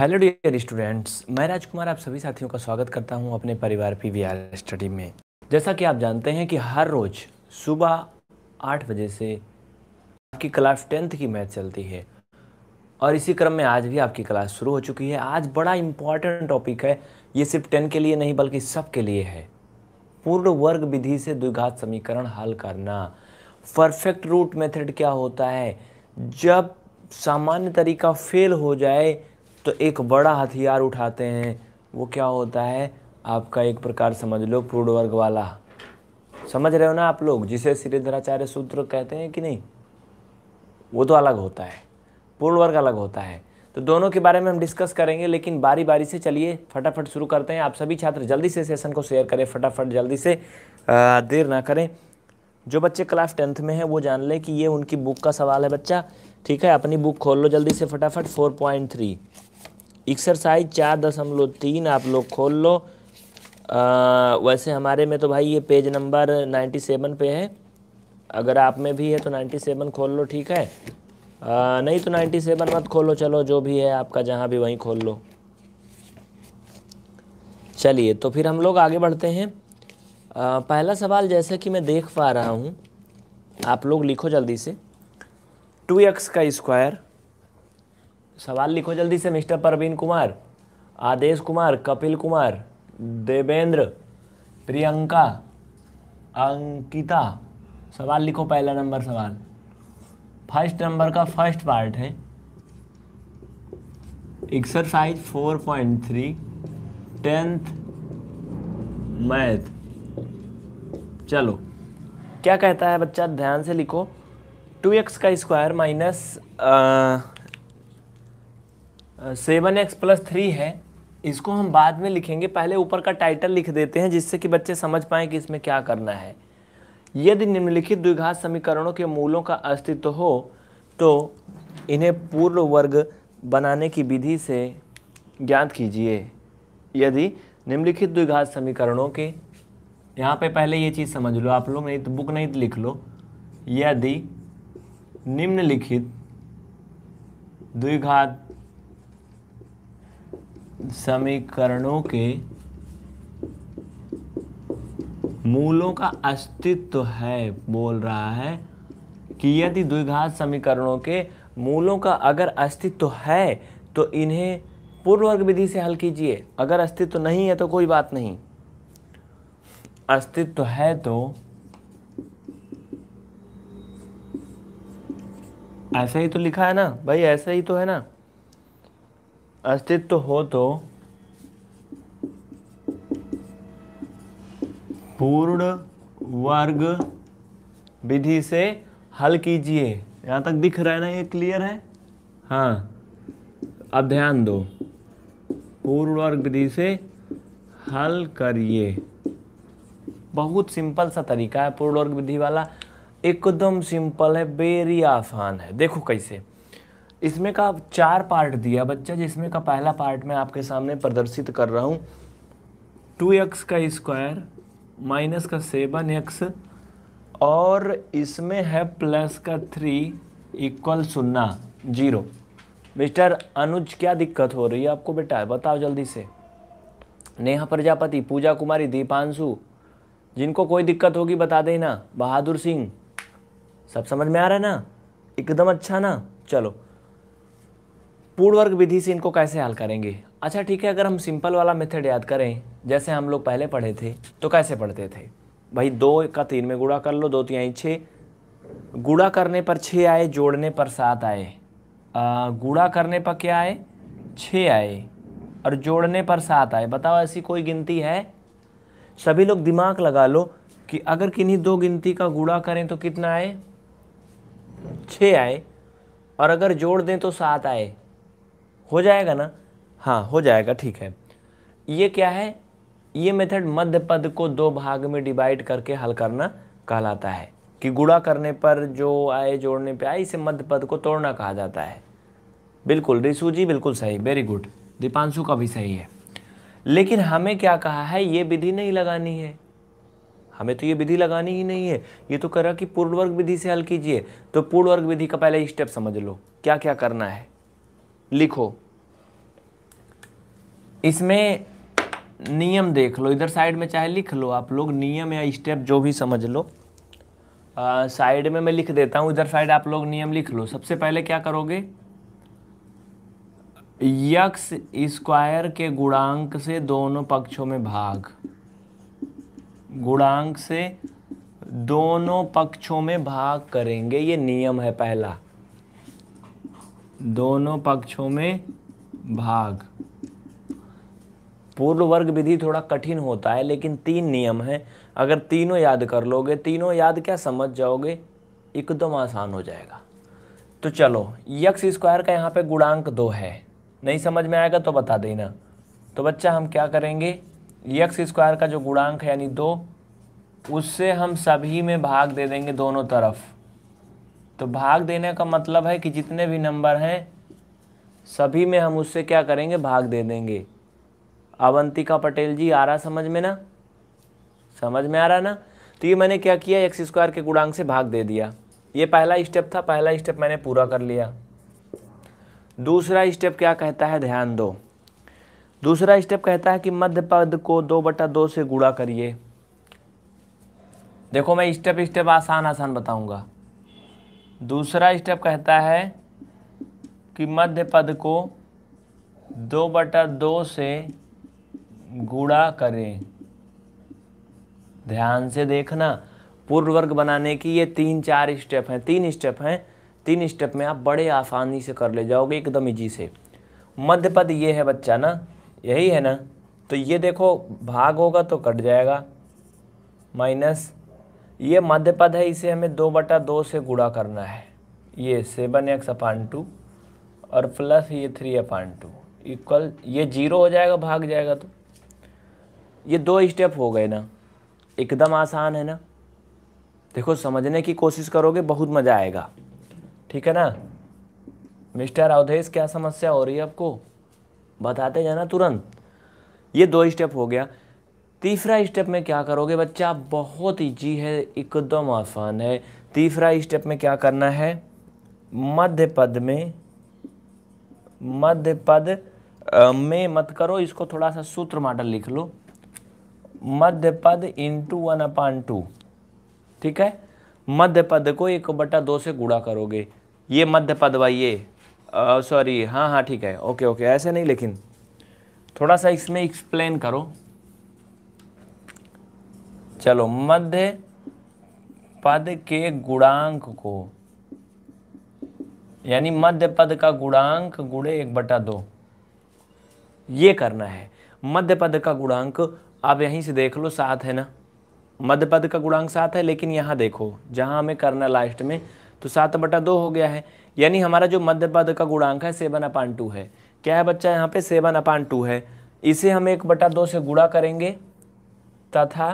Hello dear students मैं राजकुमार आप सभी साथियों का स्वागत करता हूं अपने परिवार पी वी स्टडी में जैसा कि आप जानते हैं कि हर रोज़ सुबह आठ बजे से आपकी क्लास टेंथ की मैथ चलती है और इसी क्रम में आज भी आपकी क्लास शुरू हो चुकी है आज बड़ा इम्पॉर्टेंट टॉपिक है ये सिर्फ टेन के लिए नहीं बल्कि सब के लिए है पूर्ण वर्ग विधि से द्विघात समीकरण हल करना परफेक्ट रूट मेथड क्या होता है जब सामान्य तरीका फेल हो जाए तो एक बड़ा हथियार उठाते हैं वो क्या होता है आपका एक प्रकार समझ लो प्रूड वर्ग वाला समझ रहे हो ना आप लोग जिसे श्रीधराचार्य सूत्र कहते हैं कि नहीं वो तो अलग होता है पूर्ण वर्ग अलग होता है तो दोनों के बारे में हम डिस्कस करेंगे लेकिन बारी बारी से चलिए फटाफट शुरू करते हैं आप सभी छात्र जल्दी से सेशन को शेयर करें फटाफट जल्दी से आ, देर ना करें जो बच्चे क्लास टेंथ में हैं वो जान लें कि ये उनकी बुक का सवाल है बच्चा ठीक है अपनी बुक खोल लो जल्दी से फटाफट फोर पॉइंट थ्री एक्सरसाइज चार दशमलव तीन आप लोग खोल लो आ, वैसे हमारे में तो भाई ये पेज नंबर नाइन्टी सेवन पे है अगर आप में भी है तो नाइन्टी सेवन खोल लो ठीक है आ, नहीं तो नाइन्टी सेवन मत खोलो चलो जो भी है आपका जहाँ भी वहीं खोल लो चलिए तो फिर हम लोग आगे बढ़ते हैं आ, पहला सवाल जैसे कि मैं देख पा रहा हूँ आप लोग लिखो जल्दी से टू एक्स का स्क्वायर सवाल लिखो जल्दी से मिस्टर परवीन कुमार आदेश कुमार कपिल कुमार देवेंद्र प्रियंका अंकिता सवाल लिखो पहला नंबर सवाल फर्स्ट नंबर का फर्स्ट पार्ट है exercise four point three tenth math चलो क्या कहता है बच्चा ध्यान से लिखो टू एक्स का square minus seven x plus three है इसको हम बाद में लिखेंगे पहले ऊपर का टाइटल लिख देते हैं जिससे कि बच्चे समझ पाए कि इसमें क्या करना है यदि निम्नलिखित द्विघात समीकरणों के मूलों का अस्तित्व हो तो इन्हें पूर्व वर्ग बनाने की विधि से ज्ञात कीजिए यदि निम्नलिखित द्विघात समीकरणों के यहाँ पे पहले ये चीज़ समझ लो आप लोग नहीं तो बुक नहीं तो लिख लो यदि निम्नलिखित द्विघात समीकरणों के मूलों का अस्तित्व है बोल रहा है कि यदि द्विघात समीकरणों के मूलों का अगर अस्तित्व है तो इन्हें पूर्व वर्ग विधि से हल कीजिए अगर अस्तित्व नहीं है तो कोई बात नहीं अस्तित्व है तो ऐसा ही तो लिखा है ना भाई ऐसा ही तो है ना अस्तित्व हो तो पूर्ण वर्ग विधि से हल कीजिए यहाँ तक दिख रहा है ना ये क्लियर है हाँ अब ध्यान दो पूर्ण वर्ग विधि से हल करिए बहुत सिंपल सा तरीका है पूर्ण वर्ग विधि वाला एकदम सिंपल है बेरी आसान है देखो कैसे इसमें का चार पार्ट दिया बच्चा जिसमें का पहला पार्ट मैं आपके सामने प्रदर्शित कर रहा हूँ टू एक्स का स्क्वायर माइनस का सेवन एक्स और इसमें है प्लस का थ्री इक्वल सुन्ना जीरो मिस्टर अनुज क्या दिक्कत हो रही है आपको बेटा बताओ जल्दी से नेहा प्रजापति पूजा कुमारी दीपांशु जिनको कोई दिक्कत होगी बता देना बहादुर सिंह सब समझ में आ रहा है ना एकदम अच्छा ना चलो पूर्ण वर्ग विधि से इनको कैसे हल करेंगे अच्छा ठीक है अगर हम सिंपल वाला मेथड याद करें जैसे हम लोग पहले पढ़े थे तो कैसे पढ़ते थे भाई दो का तीन में गुड़ा कर लो दो तिहाई छः गुड़ा करने पर छः आए जोड़ने पर सात आए गुड़ा करने पर क्या आए छः आए और जोड़ने पर सात आए बताओ ऐसी कोई गिनती है सभी लोग दिमाग लगा लो कि अगर किन्हीं दो गिनती का गुड़ा करें तो कितना आए छः आए और अगर जोड़ दें तो सात आए हो जाएगा ना हाँ हो जाएगा ठीक है ये क्या है ये मेथड मध्य पद को दो भाग में डिवाइड करके हल करना कहलाता है कि गुड़ा करने पर जो आए जोड़ने पे आए इसे मध्य पद को तोड़ना कहा जाता है बिल्कुल रिशु जी बिल्कुल सही वेरी गुड दीपांशु का भी सही है लेकिन हमें क्या कहा है ये विधि नहीं लगानी है हमें तो ये विधि लगानी ही नहीं है ये तो कह रहा कि पूर्ण वर्ग विधि से हल कीजिए तो पूर्ण वर्ग विधि का पहले स्टेप समझ लो क्या क्या करना है लिखो इसमें नियम देख लो इधर साइड में चाहे लिख लो आप लोग नियम या स्टेप जो भी समझ लो साइड में मैं लिख देता हूँ इधर साइड आप लोग नियम लिख लो सबसे पहले क्या करोगे यक्स स्क्वायर के गुणांक से दोनों पक्षों में भाग गुणांक से दोनों पक्षों में भाग करेंगे ये नियम है पहला दोनों पक्षों में भाग पूर्व वर्ग विधि थोड़ा कठिन होता है लेकिन तीन नियम है अगर तीनों याद कर लोगे तीनों याद क्या समझ जाओगे एकदम तो आसान हो जाएगा तो चलो यक्स स्क्वायर का यहाँ पे गुणांक दो है नहीं समझ में आएगा तो बता देना तो बच्चा हम क्या करेंगे यक्स स्क्वायर का जो गुणांक है यानी दो उससे हम सभी में भाग दे देंगे दोनों तरफ तो भाग देने का मतलब है कि जितने भी नंबर हैं सभी में हम उससे क्या करेंगे भाग दे देंगे अवंतिका पटेल जी आ रहा समझ में ना समझ में आ रहा ना तो ये मैंने क्या किया एक्स स्क्वायर के गुणांक से भाग दे दिया ये पहला स्टेप था पहला स्टेप मैंने पूरा कर लिया दूसरा स्टेप क्या कहता है ध्यान दो दूसरा स्टेप कहता है कि मध्य पद को दो बटा दो से गुणा करिए देखो मैं स्टेप स्टेप आसान आसान बताऊंगा दूसरा स्टेप कहता है कि मध्य पद को दो बटा दो से गुणा करें ध्यान से देखना पूर्व वर्ग बनाने की ये तीन चार स्टेप हैं तीन स्टेप हैं तीन स्टेप में आप बड़े आसानी से कर ले जाओगे एकदम ईजी से मध्य पद ये है बच्चा ना यही है ना तो ये देखो भाग होगा तो कट जाएगा माइनस ये मध्य पद है इसे हमें दो बटा दो से गुड़ा करना है ये सेवन एक्स अपान टू और प्लस ये थ्री अपान टू इक्वल ये जीरो हो जाएगा भाग जाएगा तो ये दो स्टेप हो गए ना एकदम आसान है ना देखो समझने की कोशिश करोगे बहुत मज़ा आएगा ठीक है ना मिस्टर अवधेश क्या समस्या हो रही है आपको बताते जाना तुरंत ये दो स्टेप हो गया तीसरा स्टेप में क्या करोगे बच्चा बहुत ईजी है एकदम आसान है तीसरा स्टेप में क्या करना है मध्य पद में मध्य पद में मत करो इसको थोड़ा सा सूत्र मॉडल लिख लो मध्य पद इंटू वन अपान टू ठीक है मध्य पद को एक बटा दो से गुड़ा करोगे ये मध्य पद वाइए ये सॉरी हाँ हाँ ठीक है ओके ओके ऐसे नहीं लेकिन थोड़ा सा इसमें एक्सप्लेन करो चलो मध्य पद के गुणांक को यानी मध्य पद का गुणांक गुणे एक बटा दो ये करना है मध्य पद का गुणांक आप यहीं से देख लो सात है ना मध्य पद का गुणांक सात है लेकिन यहां देखो जहां हमें करना लास्ट में तो सात बटा दो हो गया है यानी हमारा जो मध्य पद का गुणांक है सेवन अपान टू है क्या है बच्चा यहाँ पे सेवन अपान टू है इसे हम एक बटा दो से गुणा करेंगे तथा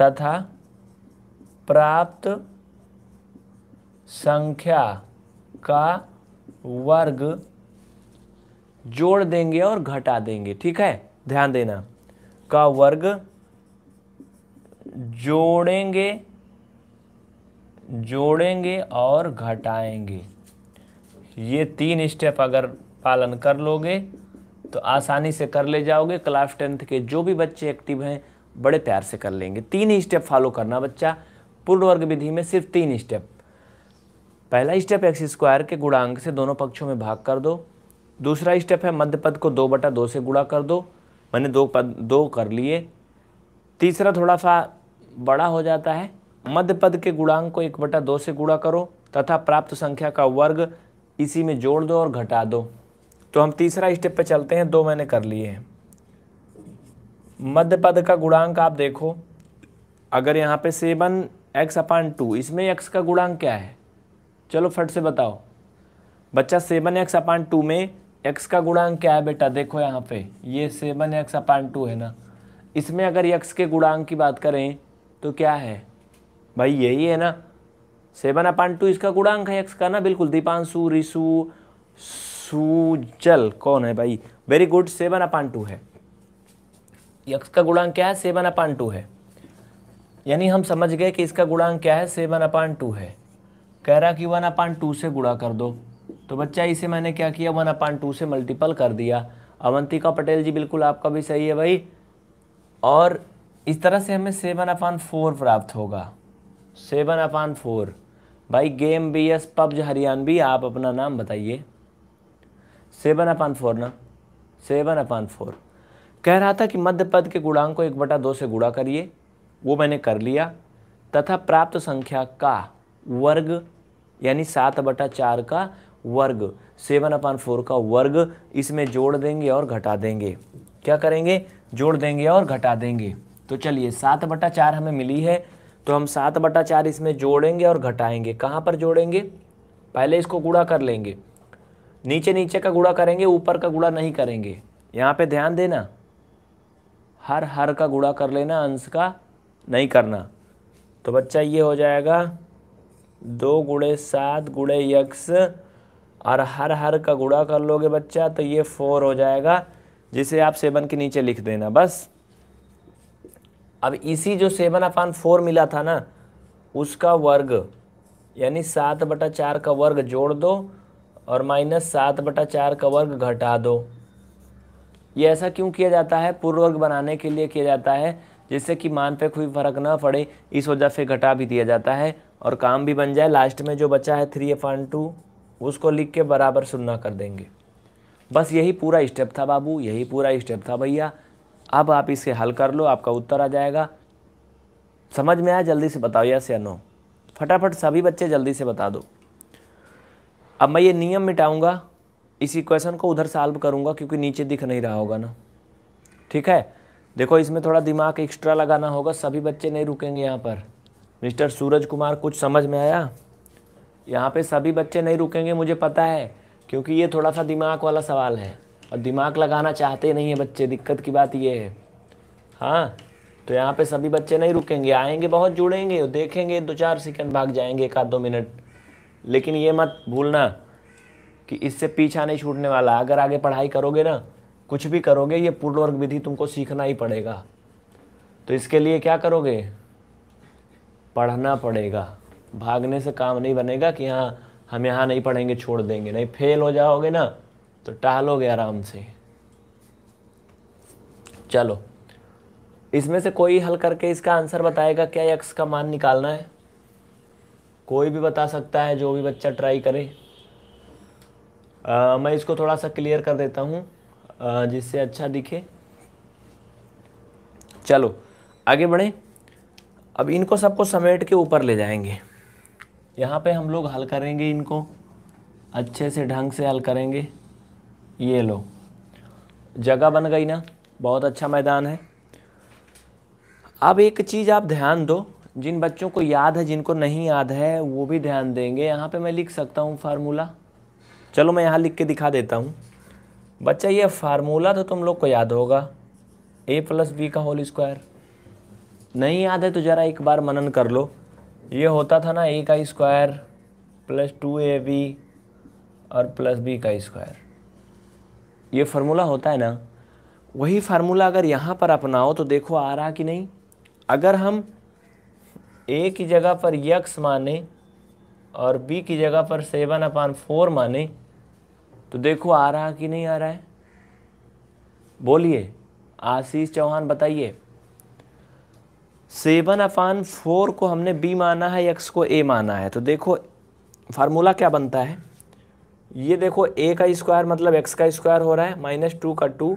तथा प्राप्त संख्या का वर्ग जोड़ देंगे और घटा देंगे ठीक है ध्यान देना का वर्ग जोड़ेंगे जोड़ेंगे और घटाएंगे ये तीन स्टेप अगर पालन कर लोगे तो आसानी से कर ले जाओगे क्लास टेंथ के जो भी बच्चे एक्टिव हैं बड़े प्यार से कर लेंगे तीन ही स्टेप फॉलो करना बच्चा पूर्ण वर्ग विधि में सिर्फ तीन स्टेप पहला स्टेप एक्स स्क्वायर के गुणांक से दोनों पक्षों में भाग कर दो दूसरा स्टेप है मध्य पद को दो बटा दो से गुणा कर दो मैंने दो पद दो कर लिए तीसरा थोड़ा सा बड़ा हो जाता है मध्य पद के गुणांक को एक बटा दो से गुणा करो तथा प्राप्त संख्या का वर्ग इसी में जोड़ दो और घटा दो तो हम तीसरा स्टेप पर चलते हैं दो मैंने कर लिए हैं मध्य पद का गुणांक आप देखो अगर यहाँ पे सेवन एक्स अपान टू इसमें एक्स का गुणांक क्या है चलो फट से बताओ बच्चा सेवन एक्स अपान टू में एक्स का गुणांक क्या है बेटा देखो यहाँ पे ये सेवन एक्स अपान टू है ना इसमें अगर एक्स के गुणांक की बात करें तो क्या है भाई यही है ना सेवन अपान टू इसका गुणांक है एक्स का ना बिल्कुल दीपांशु रिशु सूजल कौन है भाई very good seven upon two है यक्स का गुणांक क्या है सेवन अपान टू है यानी हम समझ गए कि इसका गुणांक क्या है सेवन अपान टू है कह रहा कि वन अपान टू से गुणा कर दो तो बच्चा इसे मैंने क्या किया वन अपान टू से मल्टीपल कर दिया अवंतिका पटेल जी बिल्कुल आपका भी सही है भाई और इस तरह से हमें सेवन अपान फोर प्राप्त होगा सेवन अपान फोर भाई game B S PUBG Haryanvi आप अपना नाम बताइए सेवन अपान फोर ना सेवन अपान फोर कह रहा था कि मध्य पद के गुणांक को एक बटा दो से गुणा करिए वो मैंने कर लिया तथा प्राप्त संख्या का वर्ग यानी सात बटा चार का वर्ग सेवन अपान फोर का वर्ग इसमें जोड़ देंगे और घटा देंगे क्या करेंगे जोड़ देंगे और घटा देंगे तो चलिए सात बटा चार हमें मिली है तो हम सात बटा चार इसमें जोड़ेंगे और घटाएंगे कहाँ पर जोड़ेंगे पहले इसको गुड़ा कर लेंगे नीचे नीचे का गुड़ा करेंगे ऊपर का गुड़ा नहीं करेंगे यहाँ पे ध्यान देना हर हर का गुड़ा कर लेना अंश का नहीं करना तो बच्चा ये हो जाएगा दो गुड़े सात गुड़े यक्स और हर हर का गुड़ा कर लोगे बच्चा तो ये फोर हो जाएगा जिसे आप सेवन के नीचे लिख देना बस अब इसी जो सेवन अपान फोर मिला था ना उसका वर्ग यानी सात बटा चार का वर्ग जोड़ दो और माइनस सात बटा चार का वर्ग घटा दो ये ऐसा क्यों किया जाता है पूर्ववर्ग बनाने के लिए किया जाता है जिससे कि मान पे कोई फर्क ना पड़े इस वजह से घटा भी दिया जाता है और काम भी बन जाए लास्ट में जो बचा है थ्री अपॉइंट टू उसको लिख के बराबर सुनना कर देंगे बस यही पूरा स्टेप था बाबू यही पूरा स्टेप था भैया अब आप इसे हल कर लो आपका उत्तर आ जाएगा समझ में आया जल्दी से बताओ यस या नो फटाफट सभी बच्चे जल्दी से बता दो अब मैं ये नियम मिटाऊंगा इस इक्वेशन को उधर सॉल्व करूंगा क्योंकि नीचे दिख नहीं रहा होगा ना ठीक है देखो इसमें थोड़ा दिमाग एक्स्ट्रा लगाना होगा सभी बच्चे नहीं रुकेंगे यहाँ पर मिस्टर सूरज कुमार कुछ समझ में आया यहाँ पे सभी बच्चे नहीं रुकेंगे मुझे पता है क्योंकि ये थोड़ा सा दिमाग वाला सवाल है और दिमाग लगाना चाहते नहीं है बच्चे दिक्कत की बात ये है हाँ तो यहाँ पे सभी बच्चे नहीं रुकेंगे आएंगे बहुत जुड़ेंगे देखेंगे दो चार सेकंड भाग जाएंगे एक आध दो मिनट लेकिन ये मत भूलना कि इससे पीछा नहीं छूटने वाला अगर आगे पढ़ाई करोगे ना कुछ भी करोगे ये पूर्णवर्ग विधि तुमको सीखना ही पड़ेगा तो इसके लिए क्या करोगे पढ़ना पड़ेगा भागने से काम नहीं बनेगा कि हाँ हम यहाँ नहीं पढ़ेंगे छोड़ देंगे नहीं फेल हो जाओगे ना तो टहलोगे आराम से चलो इसमें से कोई हल करके इसका आंसर बताएगा क्या यक्स का मान निकालना है कोई भी बता सकता है जो भी बच्चा ट्राई करे आ, मैं इसको थोड़ा सा क्लियर कर देता हूँ जिससे अच्छा दिखे चलो आगे बढ़ें अब इनको सबको समेट के ऊपर ले जाएंगे यहाँ पे हम लोग हल करेंगे इनको अच्छे से ढंग से हल करेंगे ये लो जगह बन गई ना बहुत अच्छा मैदान है अब एक चीज़ आप ध्यान दो जिन बच्चों को याद है जिनको नहीं याद है वो भी ध्यान देंगे यहाँ पे मैं लिख सकता हूँ फार्मूला चलो मैं यहाँ लिख के दिखा देता हूँ बच्चा ये फार्मूला तो तुम लोग को याद होगा ए प्लस बी का होल स्क्वायर नहीं याद है तो ज़रा एक बार मनन कर लो ये होता था ना ए का square plus two A B और प्लस बी का स्क्वायर ये फार्मूला होता है ना वही फार्मूला अगर यहाँ पर अपनाओ तो देखो आ रहा कि नहीं अगर हम ए की जगह पर यक्स माने और बी की जगह पर सेवन अपान फोर माने तो देखो आ रहा कि नहीं आ रहा है बोलिए आशीष चौहान बताइए सेवन अपान फोर को हमने बी माना है एक्स को ए माना है तो देखो फार्मूला क्या बनता है ये देखो ए का स्क्वायर मतलब एक्स का स्क्वायर हो रहा है माइनस टू का टू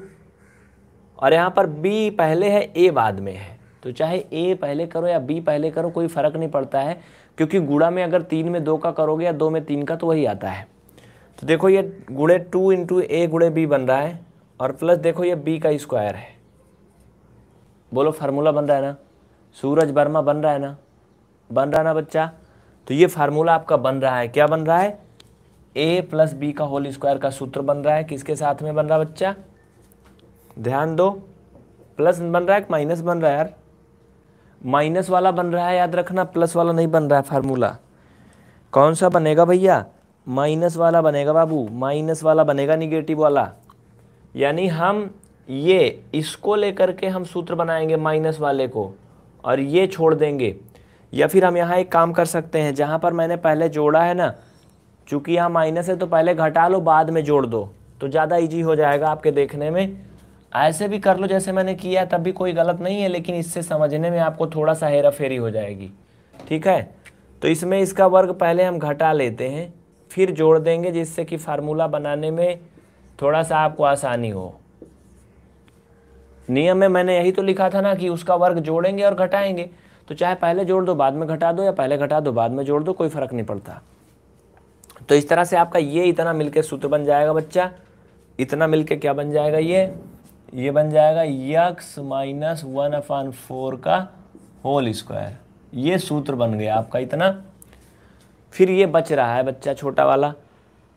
और यहाँ पर बी पहले है ए बाद में है तो चाहे ए पहले करो या बी पहले करो कोई फ़र्क नहीं पड़ता है क्योंकि गुड़ा में अगर तीन में दो का करोगे या दो में तीन का तो वही आता है तो देखो ये गुड़े टू इंटू ए गुड़े बी बन रहा है और प्लस देखो ये बी का स्क्वायर है बोलो फार्मूला बन रहा है ना सूरज वर्मा बन रहा है ना बन रहा है ना बच्चा तो ये फार्मूला आपका बन रहा है क्या बन रहा है ए प्लस बी का होल स्क्वायर का सूत्र बन रहा है किसके साथ में बन रहा है बच्चा ध्यान दो प्लस बन रहा है माइनस बन रहा है यार माइनस वाला बन रहा है याद रखना प्लस वाला नहीं बन रहा है फार्मूला कौन सा बनेगा भैया माइनस वाला बनेगा बाबू माइनस वाला बनेगा निगेटिव वाला यानी हम ये इसको लेकर के हम सूत्र बनाएंगे माइनस वाले को और ये छोड़ देंगे या फिर हम यहाँ एक काम कर सकते हैं जहाँ पर मैंने पहले जोड़ा है ना चूँकि यहाँ माइनस है तो पहले घटा लो बाद में जोड़ दो तो ज़्यादा ईजी हो जाएगा आपके देखने में ऐसे भी कर लो जैसे मैंने किया तब भी कोई गलत नहीं है लेकिन इससे समझने में आपको थोड़ा सा हेरा फेरी हो जाएगी ठीक है तो इसमें इसका वर्ग पहले हम घटा लेते हैं फिर जोड़ देंगे जिससे कि फार्मूला बनाने में थोड़ा सा आपको आसानी हो नियम में मैंने यही तो लिखा था ना कि उसका वर्ग जोड़ेंगे और घटाएंगे तो चाहे पहले जोड़ दो बाद में घटा दो या पहले घटा दो बाद में जोड़ दो कोई फ़र्क नहीं पड़ता तो इस तरह से आपका ये इतना मिलकर सूत्र बन जाएगा बच्चा इतना मिलकर क्या बन जाएगा ये ये बन जाएगा x minus one upon four का होल स्क्वायर ये सूत्र बन गया आपका इतना फिर ये बच रहा है बच्चा छोटा वाला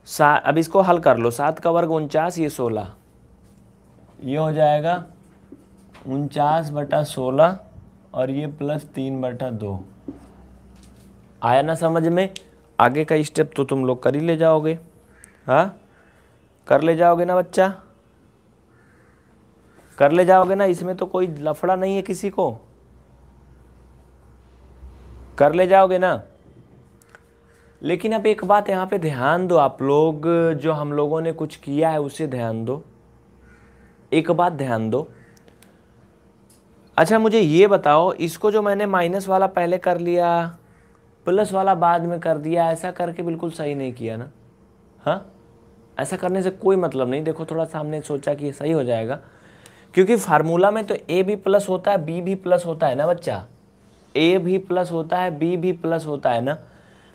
सा अब इसको हल कर लो सात का वर्ग उनचास ये सोलह ये हो जाएगा उनचास बटा सोलह और ये प्लस तीन बटा दो आया ना समझ में आगे का स्टेप तो तुम लोग कर ही ले जाओगे हाँ कर ले जाओगे ना बच्चा कर ले जाओगे ना इसमें तो कोई लफड़ा नहीं है किसी को कर ले जाओगे ना लेकिन अब एक बात यहाँ पे ध्यान दो आप लोग जो हम लोगों ने कुछ किया है उसे ध्यान दो एक बात ध्यान दो अच्छा मुझे ये बताओ इसको जो मैंने माइनस वाला पहले कर लिया प्लस वाला बाद में कर दिया ऐसा करके बिल्कुल सही नहीं किया ना हाँ ऐसा करने से कोई मतलब नहीं देखो थोड़ा सा हमने सोचा कि सही हो जाएगा क्योंकि फार्मूला में तो ए भी प्लस होता है बी भी प्लस होता है ना बच्चा ए भी प्लस होता है बी भी प्लस होता है ना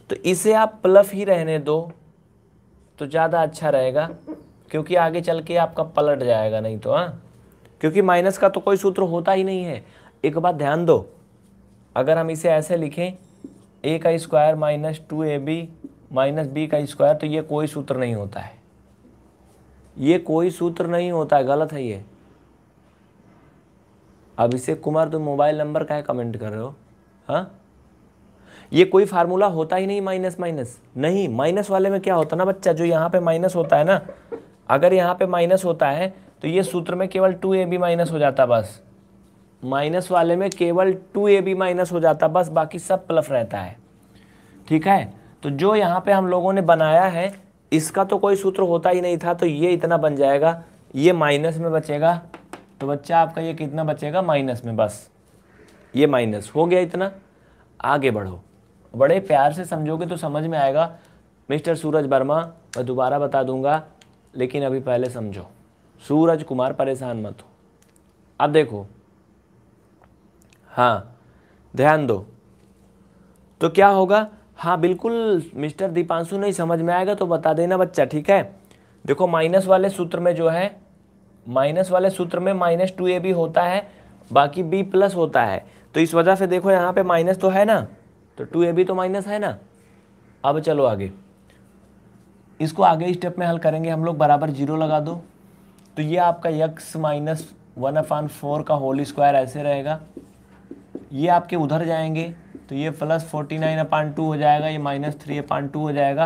तो इसे आप प्लफ ही रहने दो तो ज़्यादा अच्छा रहेगा क्योंकि आगे चल के आपका पलट जाएगा नहीं तो हाँ क्योंकि माइनस का तो कोई सूत्र होता ही नहीं है एक बात ध्यान दो अगर हम इसे ऐसे लिखें ए का square minus two A B minus B का स्क्वायर तो ये कोई सूत्र नहीं होता है ये कोई सूत्र नहीं होता है गलत है ये अब इसे कुमार तुम मोबाइल नंबर का है कमेंट कर रहे हो हाँ ये कोई फार्मूला होता ही नहीं माइनस माइनस नहीं माइनस वाले में क्या होता ना बच्चा जो यहाँ पे माइनस होता है ना अगर यहाँ पे माइनस होता है तो ये सूत्र में केवल टू ए बी माइनस हो जाता बस माइनस वाले में केवल टू ए बी माइनस हो जाता बस बाकी सब प्लस रहता है ठीक है तो जो यहाँ पे हम लोगों ने बनाया है इसका तो कोई सूत्र होता ही नहीं था तो ये इतना बन जाएगा ये माइनस में बचेगा तो बच्चा आपका ये कितना बचेगा माइनस में बस ये माइनस हो गया इतना आगे बढ़ो बड़े प्यार से समझोगे तो समझ में आएगा मिस्टर सूरज वर्मा मैं दोबारा बता दूंगा लेकिन अभी पहले समझो सूरज कुमार परेशान मत हो अब देखो हाँ ध्यान दो तो क्या होगा हाँ बिल्कुल मिस्टर दीपांशु नहीं समझ में आएगा तो बता देना बच्चा ठीक है देखो माइनस वाले सूत्र में जो है माइनस वाले सूत्र में माइनस टू ए भी होता है बाकी बी प्लस होता है तो इस वजह से देखो यहाँ पे माइनस तो है ना तो टू ए बी तो माइनस है ना अब चलो आगे इसको आगे स्टेप में हल करेंगे हम लोग बराबर जीरो लगा दो तो ये आपका x minus one upon four का होल स्क्वायर ऐसे रहेगा ये आपके उधर जाएंगे तो ये plus forty nine upon two हो जाएगा ये माइनस थ्री अपान टू हो जाएगा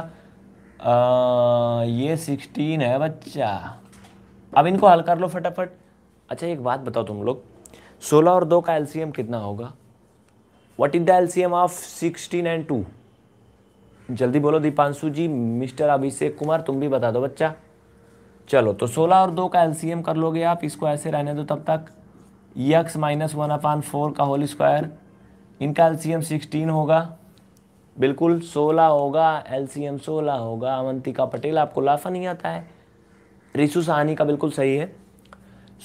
आ, ये सिक्सटीन है बच्चा अब इनको हल कर लो फटाफट अच्छा एक बात बताओ तुम लोग सोलह और दो का एलसीएम कितना होगा what is the LCM of sixteen and two जल्दी बोलो दीपांशु जी मिस्टर अभिषेक कुमार तुम भी बता दो बच्चा चलो तो सोलह और दो का एलसीएम कर लोगे आप इसको ऐसे रहने दो तब तक x minus one upon four का होल स्क्वायर इनका एलसीएम सिक्सटीन होगा बिल्कुल सोलह होगा एलसीएम सोलह होगा अवंतिका पटेल आपको लाफा नहीं आता है रिशु सहानी का बिल्कुल सही है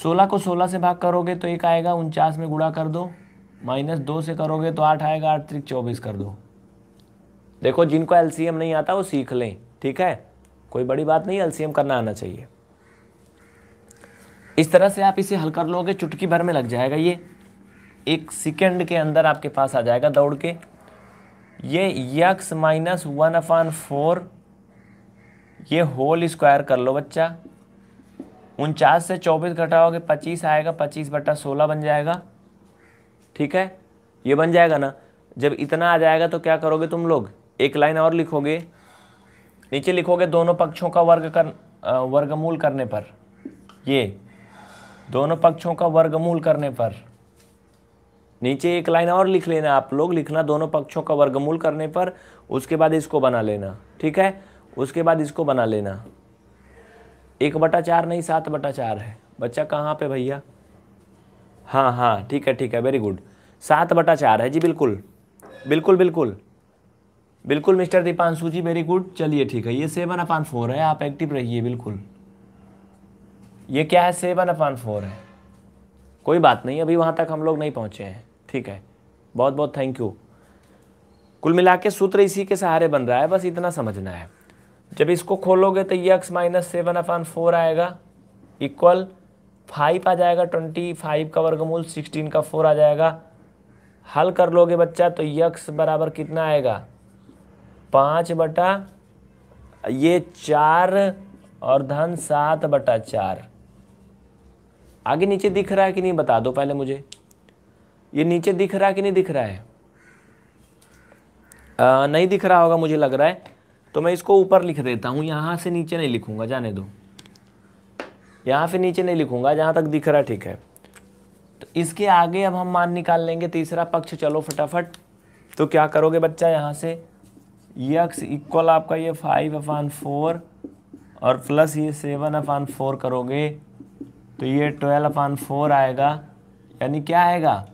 सोलह को सोलह से भाग करोगे तो एक आएगा उनचास में गुड़ा कर दो माइनस दो से करोगे तो आठ आएगा आठ त्रिक चौबीस कर दो देखो जिनको एलसीएम नहीं आता वो सीख लें ठीक है कोई बड़ी बात नहीं एलसीएम करना आना चाहिए इस तरह से आप इसे हल कर लोगे चुटकी भर में लग जाएगा ये एक सेकेंड के अंदर आपके पास आ जाएगा दौड़ के ये x minus one upon four ये होल स्क्वायर कर लो बच्चा उनचास से चौबीस घटाओगे पच्चीस आएगा पच्चीस बटा सोलह बन जाएगा ठीक है ये बन जाएगा ना जब इतना आ जाएगा तो क्या करोगे तुम लोग एक लाइन और लिखोगे नीचे लिखोगे दोनों पक्षों का वर्ग कर वर्गमूल करने पर ये दोनों पक्षों का वर्गमूल करने पर नीचे एक लाइन और लिख लेना आप लोग लिखना दोनों पक्षों का वर्गमूल करने पर उसके बाद इसको बना लेना ठीक है उसके बाद इसको बना लेना एक बटा चार नहीं सात बटा चार है बच्चा कहाँ पे भैया हाँ हाँ ठीक है ठीक है वेरी गुड सात बटा चार है जी बिल्कुल बिल्कुल बिल्कुल बिल्कुल mister Deepanshu ji very good चलिए ठीक है ये सेवन अपान फोर है आप एक्टिव रहिए बिल्कुल ये क्या है सेवन अपान फोर है कोई बात नहीं अभी वहाँ तक हम लोग नहीं पहुँचे हैं ठीक है बहुत बहुत थैंक यू कुल मिला के सूत्र इसी के सहारे बन रहा है बस इतना समझना है जब इसको खोलोगे तो ये x minus seven upon four आएगा इक्वल फाइव आ जाएगा ट्वेंटी फाइव का वर्गमूल सिक्सटीन का फोर आ जाएगा हल कर लोगे बच्चा तो यक्स बराबर कितना आएगा पाँच बटा ये चार और धन सात बटा चार आगे नीचे दिख रहा है कि नहीं बता दो पहले मुझे ये नीचे दिख रहा है कि नहीं दिख रहा है आ, नहीं दिख रहा होगा मुझे लग रहा है तो मैं इसको ऊपर लिख देता हूँ यहाँ से नीचे नहीं लिखूँगा जाने दो यहाँ से नीचे नहीं लिखूंगा जहाँ तक दिख रहा ठीक है तो इसके आगे अब हम मान निकाल लेंगे तीसरा पक्ष चलो फटाफट तो क्या करोगे बच्चा यहाँ से यक्स इक्वल आपका ये फाइव अपान फोर और प्लस ये सेवन अपान फोर करोगे तो ये ट्वेल्व अपान फोर आएगा यानी क्या आएगा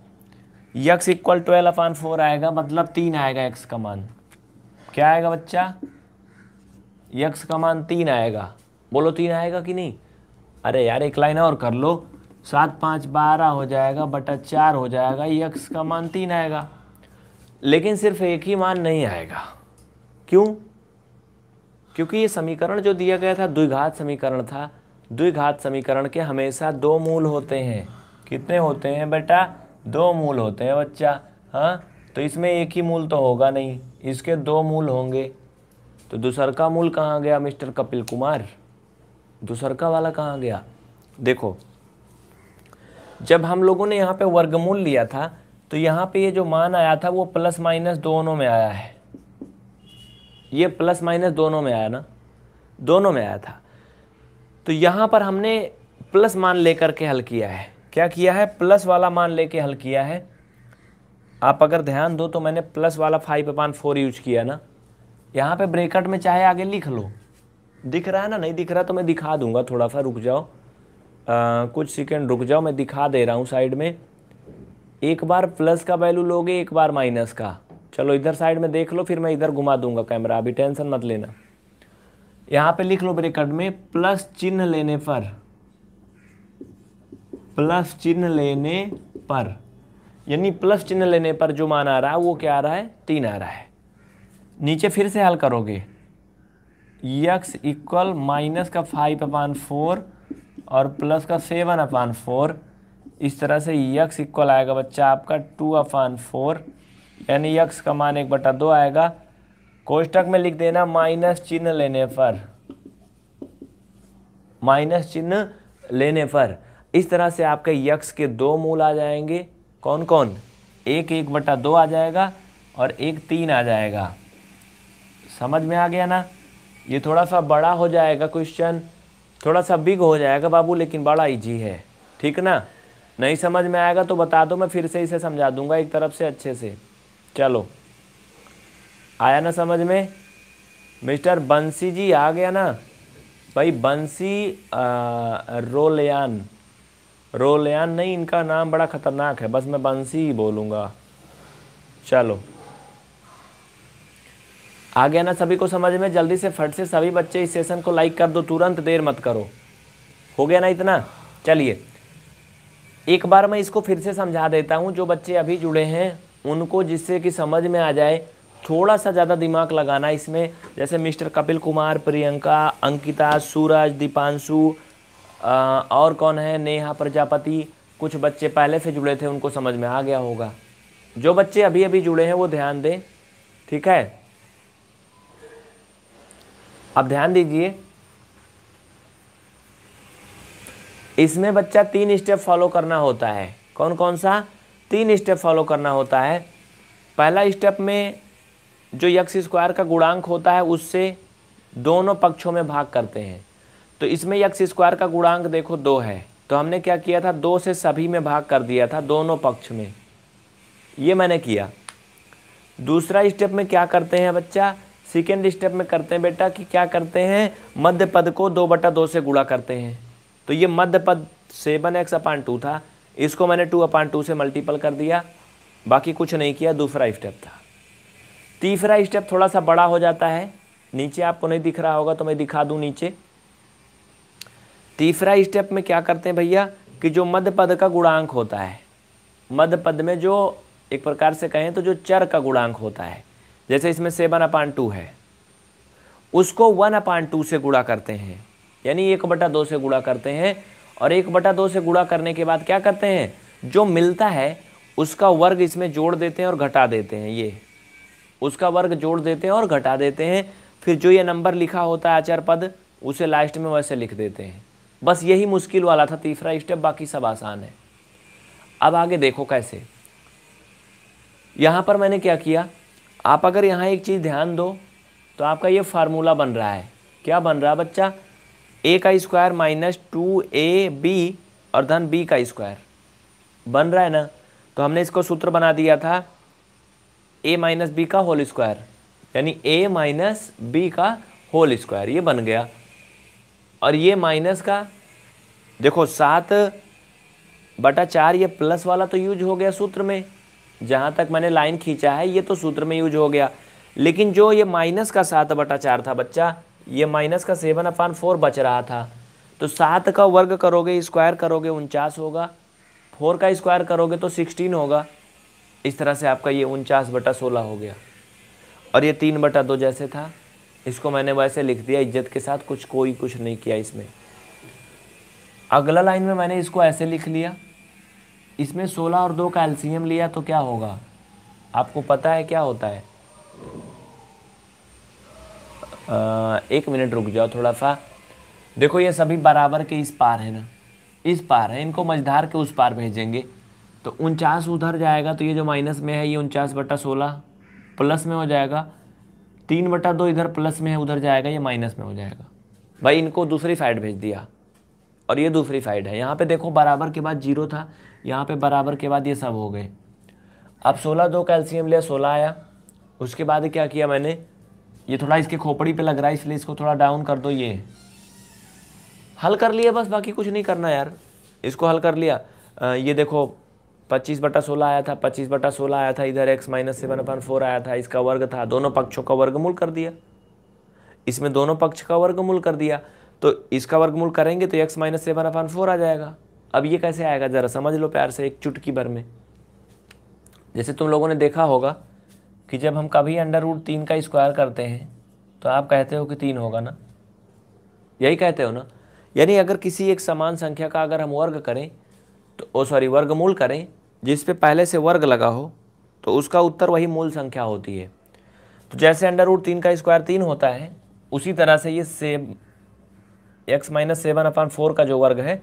x equal twelve upon four आएगा मतलब तीन आएगा एक्स का मान क्या आएगा बच्चा यक्स का मान तीन आएगा बोलो तीन आएगा कि नहीं अरे यार एक लाइन और कर लो सात पाँच बारह हो जाएगा बटा चार हो जाएगा यक्स का मान तीन आएगा लेकिन सिर्फ एक ही मान नहीं आएगा क्यों क्योंकि ये समीकरण जो दिया गया था द्विघात समीकरण था द्विघात समीकरण के हमेशा दो मूल होते हैं कितने होते हैं बेटा दो मूल होते हैं बच्चा हाँ तो इसमें एक ही मूल तो होगा नहीं इसके दो मूल होंगे तो दूसर का मूल कहाँ गया मिस्टर कपिल कुमार दुसरका वाला कहाँ गया देखो जब हम लोगों ने यहाँ पे वर्गमूल लिया था तो यहाँ पे ये जो मान आया था वो प्लस माइनस दोनों में आया है ये प्लस माइनस दोनों में आया ना दोनों में आया था तो यहाँ पर हमने प्लस मान लेकर के हल किया है क्या किया है प्लस वाला मान लेके हल किया है आप अगर ध्यान दो तो मैंने प्लस वाला फाइव अपान फोर यूज किया ना यहाँ पे ब्रेकट में चाहे आगे लिख लो दिख रहा है ना नहीं दिख रहा तो मैं दिखा दूंगा थोड़ा सा रुक जाओ आ, कुछ सेकेंड रुक जाओ मैं दिखा दे रहा हूँ साइड में एक बार प्लस का वैल्यू लोगे एक बार माइनस का चलो इधर साइड में देख लो फिर मैं इधर घुमा दूंगा कैमरा अभी टेंशन मत लेना यहाँ पे लिख लो ब्रेकट में प्लस चिन्ह लेने पर प्लस चिन्ह लेने पर यानी प्लस चिन्ह लेने पर जो मान आ रहा है वो क्या आ रहा है तीन आ रहा है नीचे फिर से हल करोगे यक्स इक्वल माइनस का फाइव अपान फोर और प्लस का सेवन अपान फोर इस तरह से यक्स इक्वल आएगा बच्चा आपका टू अपान फोर यानी यक्स का मान एक बटा दो आएगा कोष्टक में लिख देना माइनस चिन्ह लेने पर माइनस चिन्ह लेने पर इस तरह से आपके यक्स के दो मूल आ जाएंगे कौन कौन एक एक बटा दो आ जाएगा और एक तीन आ जाएगा समझ में आ गया ना ये थोड़ा सा बड़ा हो जाएगा क्वेश्चन थोड़ा सा बिग हो जाएगा बाबू लेकिन बड़ा इजी है ठीक ना नहीं समझ में आएगा तो बता दो मैं फिर से इसे समझा दूंगा एक तरफ से अच्छे से चलो आया ना समझ में मिस्टर बंसी जी आ गया ना भाई बंसी रोलयान रोलयान नहीं इनका नाम बड़ा ख़तरनाक है बस मैं बंसी ही बोलूँगा चलो आ गया ना सभी को समझ में जल्दी से फट से सभी बच्चे इस सेशन को लाइक कर दो तुरंत देर मत करो हो गया ना इतना चलिए एक बार मैं इसको फिर से समझा देता हूँ जो बच्चे अभी जुड़े हैं उनको जिससे कि समझ में आ जाए थोड़ा सा ज़्यादा दिमाग लगाना इसमें जैसे मिस्टर कपिल कुमार प्रियंका अंकिता सूरज दीपांशु और कौन है नेहा प्रजापति कुछ बच्चे पहले से जुड़े थे उनको समझ में आ गया होगा जो बच्चे अभी अभी जुड़े हैं वो ध्यान दें ठीक है अब ध्यान दीजिए इसमें बच्चा तीन स्टेप फॉलो करना होता है कौन कौन सा तीन स्टेप फॉलो करना होता है पहला स्टेप में जो यक्स स्क्वायर का गुणांक होता है उससे दोनों पक्षों में भाग करते हैं तो इसमें यक्स स्क्वायर का गुणांक देखो दो है तो हमने क्या किया था दो से सभी में भाग कर दिया था दोनों पक्ष में ये मैंने किया दूसरा स्टेप में क्या करते हैं बच्चा सेकेंड स्टेप में करते हैं बेटा कि क्या करते हैं मध्य पद को दो बटा दो से गुणा करते हैं तो ये मध्य पद सेवन एक्स अपान टू था इसको मैंने टू अपान टू से मल्टीपल कर दिया बाकी कुछ नहीं किया दूसरा स्टेप था तीसरा स्टेप थोड़ा सा बड़ा हो जाता है नीचे आपको नहीं दिख रहा होगा तो मैं दिखा दूँ नीचे तीसरा स्टेप में क्या करते हैं भैया कि जो मध्य पद का गुणांक होता है मध्य पद में जो एक प्रकार से कहें तो जो चर का गुणांक होता है जैसे इसमें सेवन अपान टू है उसको वन अपान टू से गुड़ा करते हैं यानी एक बटा दो से गुड़ा करते हैं और एक बटा दो से गुड़ा करने के बाद क्या करते हैं जो मिलता है उसका वर्ग इसमें जोड़ देते हैं और घटा देते हैं ये उसका वर्ग जोड़ देते हैं और घटा देते हैं फिर जो ये नंबर लिखा होता है आचार पद उसे लास्ट में वैसे लिख देते हैं बस यही मुश्किल वाला था तीसरा स्टेप बाकी सब आसान है अब आगे देखो कैसे यहां पर मैंने क्या किया आप अगर यहाँ एक चीज़ ध्यान दो तो आपका ये फार्मूला बन रहा है क्या बन रहा है बच्चा ए का square minus two A B और धन बी का स्क्वायर बन रहा है ना तो हमने इसको सूत्र बना दिया था ए माइनस बी का होल स्क्वायर यानी ए माइनस बी का होल स्क्वायर ये बन गया और ये माइनस का देखो सात बटा चार ये प्लस वाला तो यूज हो गया सूत्र में जहाँ तक मैंने लाइन खींचा है ये तो सूत्र में यूज हो गया लेकिन जो ये माइनस का सात बटा चार था बच्चा ये माइनस का सेवन अपान फोर बच रहा था तो सात का वर्ग करोगे स्क्वायर करोगे उनचास होगा फोर का स्क्वायर करोगे तो सिक्सटीन होगा इस तरह से आपका ये उनचास बटा सोलह हो गया और ये तीन बटा दो जैसे था इसको मैंने वैसे लिख दिया इज्जत के साथ कुछ कोई कुछ नहीं किया इसमें अगला लाइन में मैंने इसको ऐसे लिख लिया इसमें सोलह और दो का एल्सीयम लिया तो क्या होगा आपको पता है क्या होता है आ, एक मिनट रुक जाओ थोड़ा सा देखो ये सभी बराबर के इस पार है ना इस पार है इनको मझधार के उस पार भेजेंगे तो उनचास उधर जाएगा तो ये जो माइनस में है ये उनचास बटा सोलह प्लस में हो जाएगा तीन बटा दो इधर प्लस में है उधर जाएगा ये माइनस में हो जाएगा भाई इनको दूसरी साइड भेज दिया और ये दूसरी साइड है यहाँ पे देखो बराबर के बाद जीरो था यहाँ पे बराबर के बाद ये सब हो गए अब सोलह दो का लिया सोलह आया उसके बाद क्या किया मैंने ये थोड़ा इसके खोपड़ी पे लग रहा है इसलिए इसको थोड़ा डाउन कर दो ये हल कर लिया बस बाकी कुछ नहीं करना यार इसको हल कर लिया आ, ये देखो पच्चीस बटा सोलह आया था पच्चीस बटा सोलह आया था इधर x minus seven upon four आया था इसका वर्ग था दोनों पक्षों का वर्गमूल कर दिया इसमें दोनों पक्ष का वर्गमूल कर दिया तो इसका वर्गमूल करेंगे तो x minus seven upon four आ जाएगा अब ये कैसे आएगा ज़रा समझ लो प्यार से एक चुटकी भर में जैसे तुम लोगों ने देखा होगा कि जब हम कभी अंडर रूट तीन का स्क्वायर करते हैं तो आप कहते हो कि तीन होगा ना यही कहते हो ना यानी अगर किसी एक समान संख्या का अगर हम वर्ग करें तो ओ सॉरी वर्गमूल करें जिस पे पहले से वर्ग लगा हो तो उसका उत्तर वही मूल संख्या होती है तो जैसे अंडर रूट तीन का स्क्वायर तीन होता है उसी तरह से ये सेब x minus seven upon four का जो वर्ग है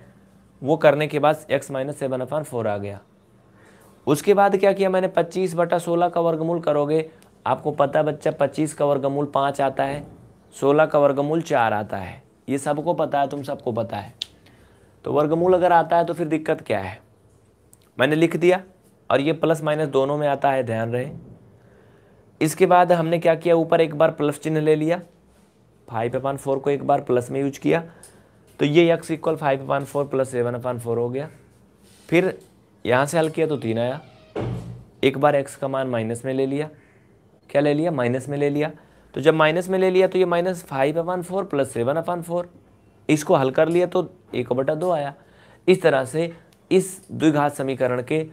वो करने के बाद x minus seven upon four आ गया उसके बाद क्या किया मैंने पच्चीस बटा सोलह का वर्गमूल करोगे आपको पता बच्चा पच्चीस का वर्गमूल पाँच आता है सोलह का वर्गमूल चार आता है ये सबको पता है तुम सबको पता है तो वर्गमूल अगर आता है तो फिर दिक्कत क्या है मैंने लिख दिया और ये प्लस माइनस दोनों में आता है ध्यान रहे इसके बाद हमने क्या किया ऊपर एक बार प्लस चिन्ह ले लिया फाइव अपान फोर को एक बार प्लस में यूज किया तो ये x equal five upon four plus seven upon four हो गया फिर यहाँ से हल किया तो तीन आया एक बार एक्स का मान माइनस में ले लिया क्या ले लिया माइनस में ले लिया तो जब माइनस में ले लिया तो ये minus five upon four plus seven upon four इसको हल कर लिया तो एक बटा दो आया इस तरह से इस द्विघात समीकरण के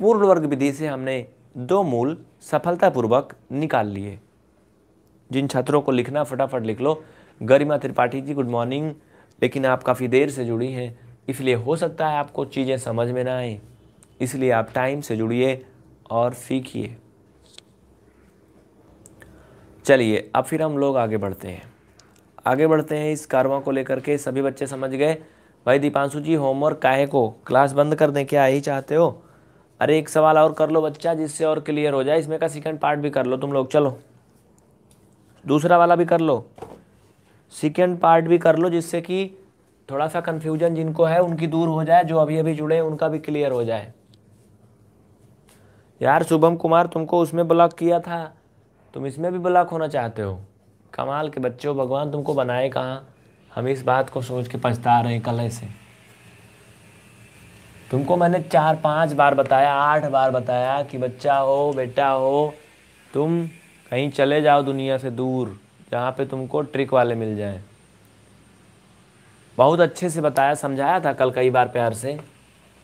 पूर्ण वर्ग विधि से हमने दो मूल सफलतापूर्वक निकाल लिए जिन छात्रों को लिखना फटाफट लिख लो गरिमा त्रिपाठी जी गुड मॉर्निंग लेकिन आप काफ़ी देर से जुड़ी हैं इसलिए हो सकता है आपको चीज़ें समझ में ना आए इसलिए आप टाइम से जुड़िए और सीखिए चलिए अब फिर हम लोग आगे बढ़ते हैं आगे बढ़ते हैं इस कारवा को लेकर के सभी बच्चे समझ गए भाई दीपांशु जी होमवर्क काहे को क्लास बंद कर दें क्या यही चाहते हो अरे एक सवाल और कर लो बच्चा जिससे और क्लियर हो जाए इसमें का सेकंड पार्ट भी कर लो तुम लोग चलो दूसरा वाला भी कर लो सेकेंड पार्ट भी कर लो जिससे कि थोड़ा सा कन्फ्यूजन जिनको है उनकी दूर हो जाए जो अभी अभी जुड़े उनका भी क्लियर हो जाए यार शुभम कुमार तुमको उसमें ब्लॉक किया था तुम इसमें भी ब्लॉक होना चाहते हो कमाल के बच्चों भगवान तुमको बनाए कहाँ हम इस बात को सोच के पछता रहे कल से तुमको मैंने चार पांच बार बताया आठ बार बताया कि बच्चा हो बेटा हो तुम कहीं चले जाओ दुनिया से दूर जहाँ पे तुमको ट्रिक वाले मिल जाए बहुत अच्छे से बताया समझाया था कल कई बार प्यार से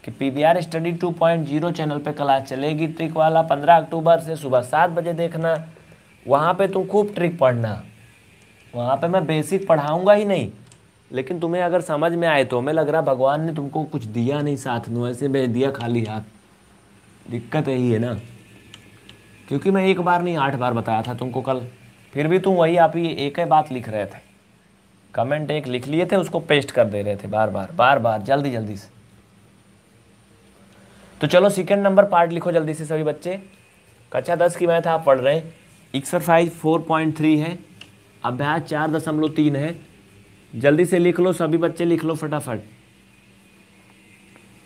कि P V R study two point zero channel पे क्लास चलेगी ट्रिक वाला पंद्रह अक्टूबर से सुबह सात बजे देखना वहाँ पे तुम खूब ट्रिक पढ़ना वहाँ पे मैं बेसिक पढ़ाऊँगा ही नहीं लेकिन तुम्हें अगर समझ में आए तो हमें लग रहा भगवान ने तुमको कुछ दिया नहीं साथ में ऐसे भेज दिया खाली हाथ दिक्कत यही है ना क्योंकि मैं एक बार नहीं आठ बार बताया था तुमको कल फिर भी तुम वही आप ही एक ही बात लिख रहे थे कमेंट एक लिख लिए थे उसको पेस्ट कर दे रहे थे बार बार बार बार जल्दी जल्दी से तो चलो सेकेंड नंबर पार्ट लिखो जल्दी से सभी बच्चे कक्षा दस की मैथ आप पढ़ रहे हैं एक्सरसाइज फोर पॉइंट थ्री है अभ्यास चार दशमलव तीन है जल्दी से लिख लो सभी बच्चे लिख लो फटाफट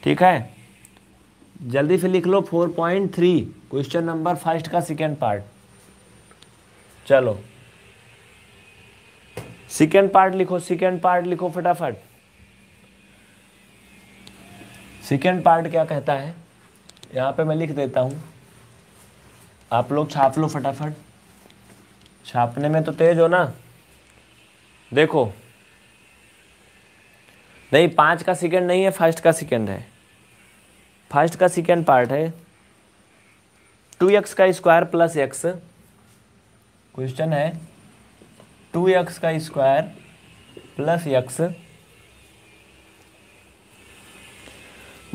ठीक है जल्दी से लिख लो four point three question number first का सेकेंड पार्ट चलो सेकेंड पार्ट लिखो सेकेंड पार्ट लिखो फटाफट सेकेंड पार्ट क्या कहता है यहां पे मैं लिख देता हूं आप लोग छाप लो फटाफट छापने में तो तेज हो ना देखो नहीं पांच का सेकेंड नहीं है फर्स्ट का सेकेंड है फर्स्ट का सेकेंड पार्ट है टू एक्स का स्क्वायर प्लस एक्स क्वेश्चन है टू एक्स का स्क्वायर प्लस एक्स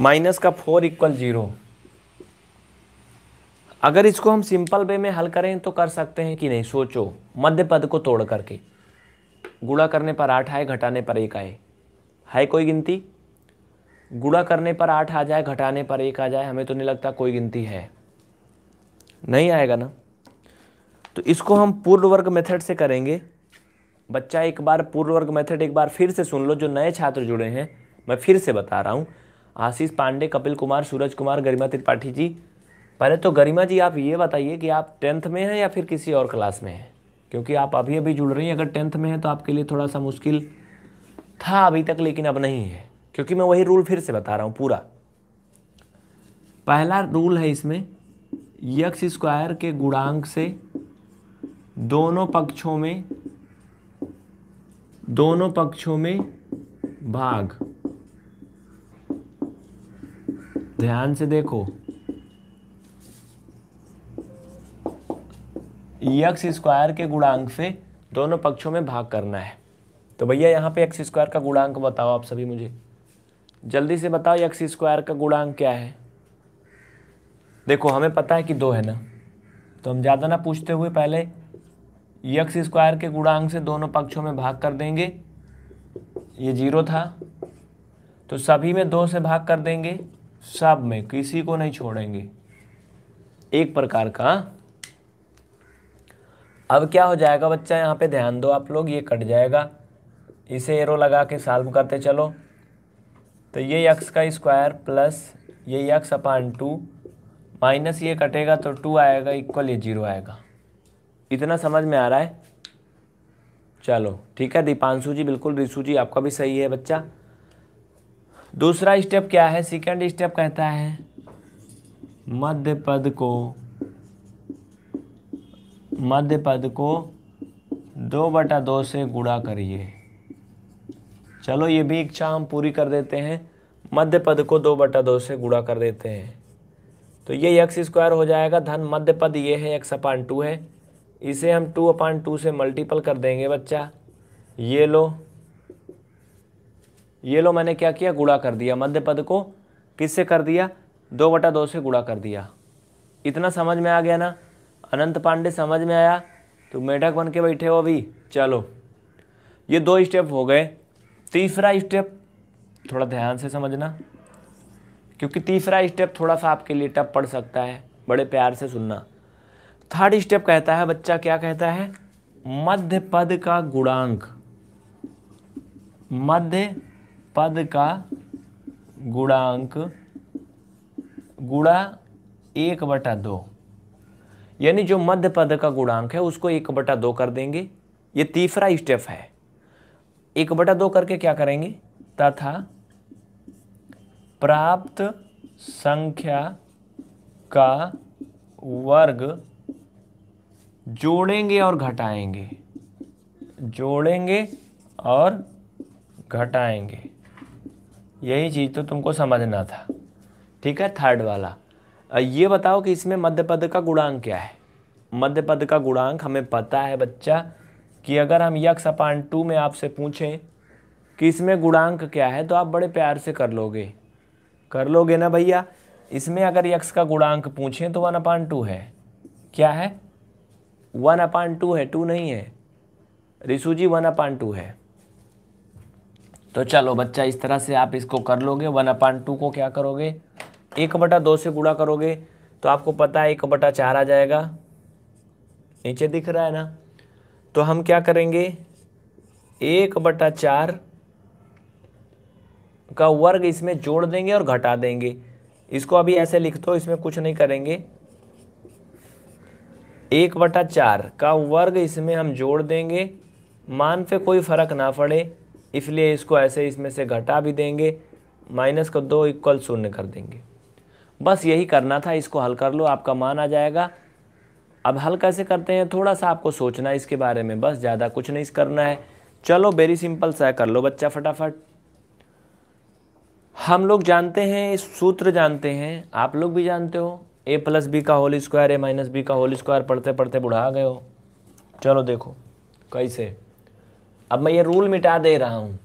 माइनस का फोर इक्वल जीरो अगर इसको हम सिंपल वे में हल करें तो कर सकते हैं कि नहीं सोचो मध्य पद को तोड़ करके गुड़ा करने पर आठ आए घटाने पर एक आए है कोई गिनती गुड़ा करने पर आठ आ जाए घटाने पर एक आ जाए हमें तो नहीं लगता कोई गिनती है नहीं आएगा ना तो इसको हम पूर्व वर्ग मेथड से करेंगे बच्चा एक बार पूर्व वर्ग मेथड एक बार फिर से सुन लो जो नए छात्र जुड़े हैं मैं फिर से बता रहा हूँ आशीष पांडे कपिल कुमार सूरज कुमार गरिमा त्रिपाठी जी पहले तो गरिमा जी आप ये बताइए कि आप टेंथ में हैं या फिर किसी और क्लास में हैं क्योंकि आप अभी अभी जुड़ रही हैं अगर टेंथ में हैं तो आपके लिए थोड़ा सा मुश्किल था अभी तक लेकिन अब नहीं है क्योंकि मैं वही रूल फिर से बता रहा हूँ पूरा पहला रूल है इसमें यक्स स्क्वायर के गुणांक से दोनों पक्षों में दोनों पक्षों में भाग ध्यान से देखो यक्स स्क्वायर के गुणांक से दोनों पक्षों में भाग करना है तो भैया यहाँ पे एक्स स्क्वायर का गुणांक बताओ आप सभी मुझे जल्दी से बताओ एक्स स्क्वायर का गुणांक क्या है देखो हमें पता है कि दो है ना तो हम ज़्यादा ना पूछते हुए पहले यक्स स्क्वायर के गुणांक से दोनों पक्षों में भाग कर देंगे ये जीरो था तो सभी में दो से भाग कर देंगे सब में किसी को नहीं छोड़ेंगे एक प्रकार का अब क्या हो जाएगा बच्चा यहाँ पे ध्यान दो आप लोग ये कट जाएगा इसे एरो लगा के साल्व करते चलो तो ये यक्स का स्क्वायर प्लस ये यक्स अपान टू माइनस ये कटेगा तो टू आएगा इक्वल ये जीरो आएगा इतना समझ में आ रहा है चलो ठीक है दीपांशु जी बिल्कुल रिशु जी आपका भी सही है बच्चा दूसरा स्टेप क्या है सेकंड स्टेप कहता है मध्य पद को मध्य पद को दो बटा दो से गुणा करिए चलो ये भी इच्छा हम पूरी कर देते हैं मध्य पद को दो बटा दो से गुणा कर देते हैं तो ये एक्स स्क्वायर हो जाएगा धन मध्य पद ये है एक्स अपान टू है इसे हम टू अपॉन टू से मल्टीपल कर देंगे बच्चा ये लो ये लो मैंने क्या किया गुड़ा कर दिया मध्य पद को किससे कर दिया दो बटा दो से गुड़ा कर दिया इतना समझ में आ गया ना अनंत पांडे समझ में आया तो मेढक बन के बैठे हो अभी चलो ये दो स्टेप हो गए तीसरा स्टेप थोड़ा ध्यान से समझना क्योंकि तीसरा स्टेप थोड़ा सा आपके लिए टप पड़ सकता है बड़े प्यार से सुनना थर्ड स्टेप कहता है बच्चा क्या कहता है मध्य पद का गुणांक मध्य पद का गुणांक गुणा एक बटा दो यानी जो मध्य पद का गुणांक है उसको एक बटा दो कर देंगे ये तीसरा स्टेप है एक बटा दो करके क्या करेंगे तथा प्राप्त संख्या का वर्ग जोड़ेंगे और घटाएंगे जोड़ेंगे और घटाएंगे यही चीज़ तो तुमको समझना था ठीक है थर्ड वाला ये बताओ कि इसमें मध्य पद का गुणांक क्या है मध्य पद का गुणांक हमें पता है बच्चा कि अगर हम यक्ष अपान टू में आपसे पूछें कि इसमें गुणांक क्या है तो आप बड़े प्यार से कर लोगे कर लोगे ना भैया इसमें अगर यक्ष का गुणांक पूछें तो वन अपान टू है क्या है वन अपान टू है टू नहीं है रिसु जी वन अपान टू है तो चलो बच्चा इस तरह से आप इसको कर लोगे वन अपान टू को क्या करोगे एक बटा दो से गुड़ा करोगे तो आपको पता है एक बटा चार आ जाएगा नीचे दिख रहा है ना तो हम क्या करेंगे एक बटा चार का वर्ग इसमें जोड़ देंगे और घटा देंगे इसको अभी ऐसे लिख दो इसमें कुछ नहीं करेंगे एक बटा चार का वर्ग इसमें हम जोड़ देंगे मान पे कोई फ़र्क ना पड़े इसलिए इसको ऐसे इसमें से घटा भी देंगे माइनस को दो इक्वल शून्य कर देंगे बस यही करना था इसको हल कर लो आपका मान आ जाएगा अब हल कैसे करते हैं थोड़ा सा आपको सोचना है इसके बारे में बस ज़्यादा कुछ नहीं करना है चलो वेरी सिंपल सा कर लो बच्चा फटाफट हम लोग जानते हैं इस सूत्र जानते हैं आप लोग भी जानते हो ए प्लस बी का whole square A minus B का होल स्क्वायर पढ़ते पढ़ते बुढ़ा गए हो चलो देखो कैसे अब मैं ये रूल मिटा दे रहा हूँ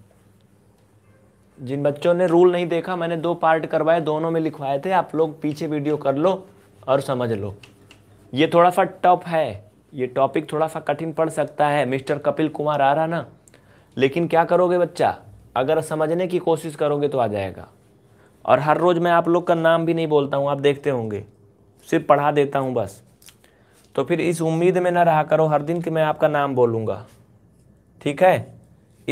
जिन बच्चों ने रूल नहीं देखा मैंने दो पार्ट करवाए दोनों में लिखवाए थे आप लोग पीछे वीडियो कर लो और समझ लो ये थोड़ा सा टफ है ये टॉपिक थोड़ा सा कठिन पड़ सकता है मिस्टर कपिल कुमार आ रहा ना लेकिन क्या करोगे बच्चा अगर समझने की कोशिश करोगे तो आ जाएगा और हर रोज़ मैं आप लोग का नाम भी नहीं बोलता हूँ आप देखते होंगे सिर्फ पढ़ा देता हूँ बस तो फिर इस उम्मीद में ना रहा करो हर दिन कि मैं आपका नाम बोलूँगा ठीक है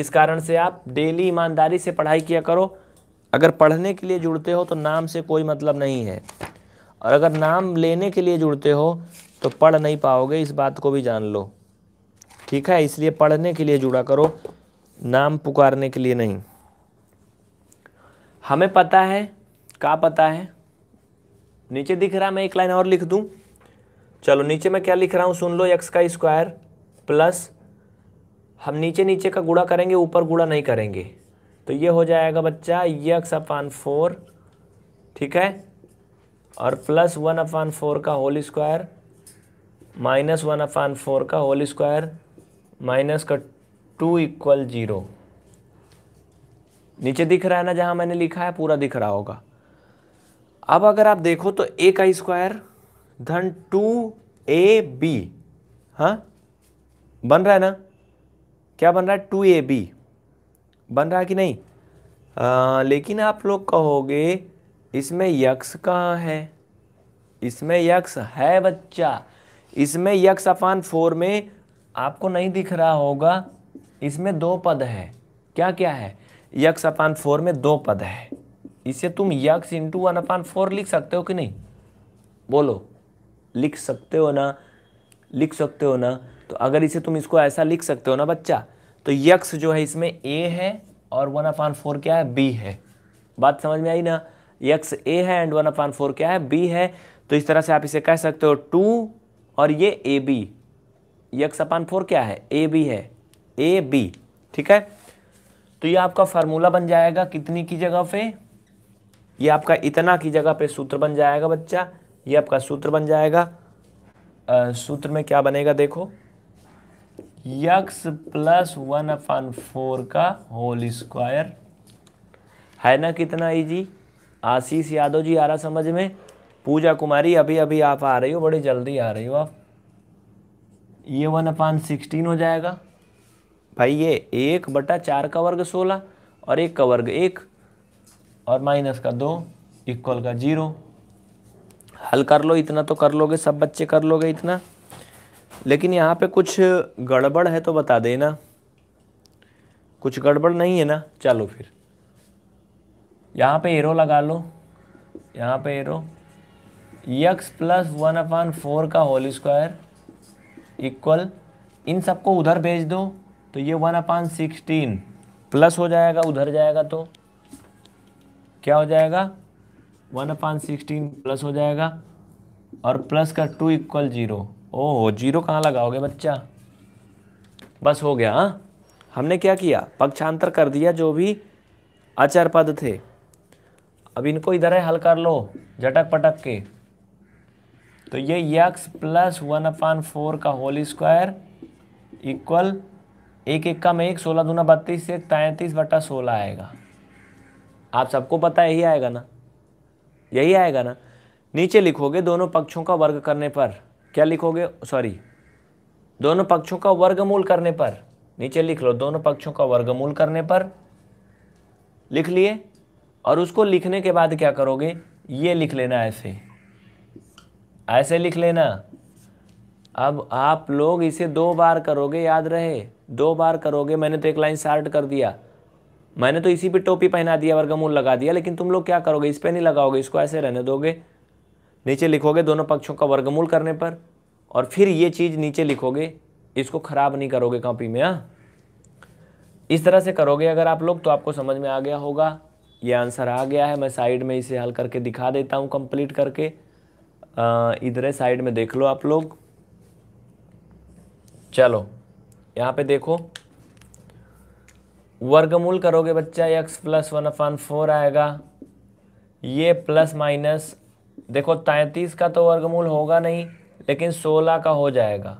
इस कारण से आप डेली ईमानदारी से पढ़ाई किया करो अगर पढ़ने के लिए जुड़ते हो तो नाम से कोई मतलब नहीं है और अगर नाम लेने के लिए जुड़ते हो तो पढ़ नहीं पाओगे इस बात को भी जान लो ठीक है इसलिए पढ़ने के लिए जुड़ा करो नाम पुकारने के लिए नहीं हमें पता है का पता है नीचे दिख रहा है मैं एक लाइन और लिख दूँ चलो नीचे मैं क्या लिख रहा हूँ सुन लो एक्स का स्क्वायर प्लस हम नीचे नीचे का गुड़ा करेंगे ऊपर गुड़ा नहीं करेंगे तो ये हो जाएगा बच्चा ये एक्स अपान फोर ठीक है और प्लस वन अपान फोर का whole square minus one upon four का होल स्क्वायर माइनस का टू इक्वल जीरो नीचे दिख रहा है ना जहाँ मैंने लिखा है पूरा दिख रहा होगा अब अगर आप देखो तो ए का स्क्वायर धन टू ए बी हाँ बन रहा है ना क्या बन रहा है टू ए बी बन रहा है कि नहीं आ, लेकिन आप लोग कहोगे इसमें यक्स कहाँ है इसमें यक्स है बच्चा इसमें यक्स अफान फोर में आपको नहीं दिख रहा होगा इसमें दो पद है क्या क्या है यक्स अपान फोर में दो पद है इसे तुम x into one upon four लिख सकते हो कि नहीं बोलो लिख सकते हो ना लिख सकते हो ना तो अगर इसे तुम इसको ऐसा लिख सकते हो ना बच्चा तो यक्स जो है इसमें ए है और वन अपान फोर क्या है बी है बात समझ में आई ना यक्स ए है एंड वन अपान फोर क्या है बी है तो इस तरह से आप इसे कह सकते हो टू और ये A B x upon four क्या है ए बी है ए बी ठीक है तो ये आपका फार्मूला बन जाएगा कितनी की जगह पे ये आपका इतना की जगह पे सूत्र बन जाएगा बच्चा ये आपका सूत्र बन जाएगा आ, सूत्र में क्या बनेगा देखो x plus one upon four का होल स्क्वायर है ना कितना इजी आशीष यादव जी आ रहा समझ में पूजा कुमारी अभी अभी आप आ रही हो बड़ी जल्दी आ रही हो आप ये वन अपान सिक्सटीन हो जाएगा भाई ये एक बटा चार का वर्ग सोलह और एक का वर्ग एक और माइनस का दो इक्वल का जीरो हल कर लो इतना तो कर लोगे सब बच्चे कर लोगे इतना लेकिन यहाँ पे कुछ गड़बड़ है तो बता देना कुछ गड़बड़ नहीं है ना चलो फिर यहाँ पे एरो लगा लो यहाँ पे arrow x plus one upon four का होल स्क्वायर इक्वल इन सबको उधर भेज दो तो ये वन अपान सिक्सटीन प्लस हो जाएगा उधर जाएगा तो क्या हो जाएगा वन अपान सिक्सटीन प्लस हो जाएगा और प्लस का two equal zero oh zero कहाँ लगाओगे बच्चा बस हो गया हा? हमने क्या किया पक्षांतर कर दिया जो भी अचर पद थे अब इनको इधर है हल कर लो झटक पटक के तो ये x plus one upon four का होल स्क्वायर इक्वल एक एक का में एक सोलह दूना बत्तीस से तैंतीस बटा सोलह आएगा आप सबको पता यही आएगा ना यही आएगा ना नीचे लिखोगे दोनों पक्षों का वर्ग करने पर क्या लिखोगे सॉरी दोनों पक्षों का वर्गमूल करने पर नीचे लिख लो दोनों पक्षों का वर्गमूल करने पर लिख लिए और उसको लिखने के बाद क्या करोगे ये लिख लेना ऐसे ऐसे लिख लेना अब आप लोग इसे दो बार करोगे याद रहे दो बार करोगे मैंने तो एक लाइन शार्ट कर दिया मैंने तो इसी पे टोपी पहना दिया वर्गमूल लगा दिया लेकिन तुम लोग क्या करोगे इस पर नहीं लगाओगे इसको ऐसे रहने दोगे नीचे लिखोगे दोनों पक्षों का वर्गमूल करने पर और फिर ये चीज़ नीचे लिखोगे इसको ख़राब नहीं करोगे कॉपी में हाँ इस तरह से करोगे अगर आप लोग तो आपको समझ में आ गया होगा ये आंसर आ गया है मैं साइड में इसे हल करके दिखा देता हूँ कंप्लीट करके इधर साइड में देख लो आप लोग चलो यहाँ पे देखो वर्गमूल करोगे बच्चा x plus one upon four आएगा ये प्लस माइनस देखो तैंतीस का तो वर्गमूल होगा नहीं लेकिन सोलह का हो जाएगा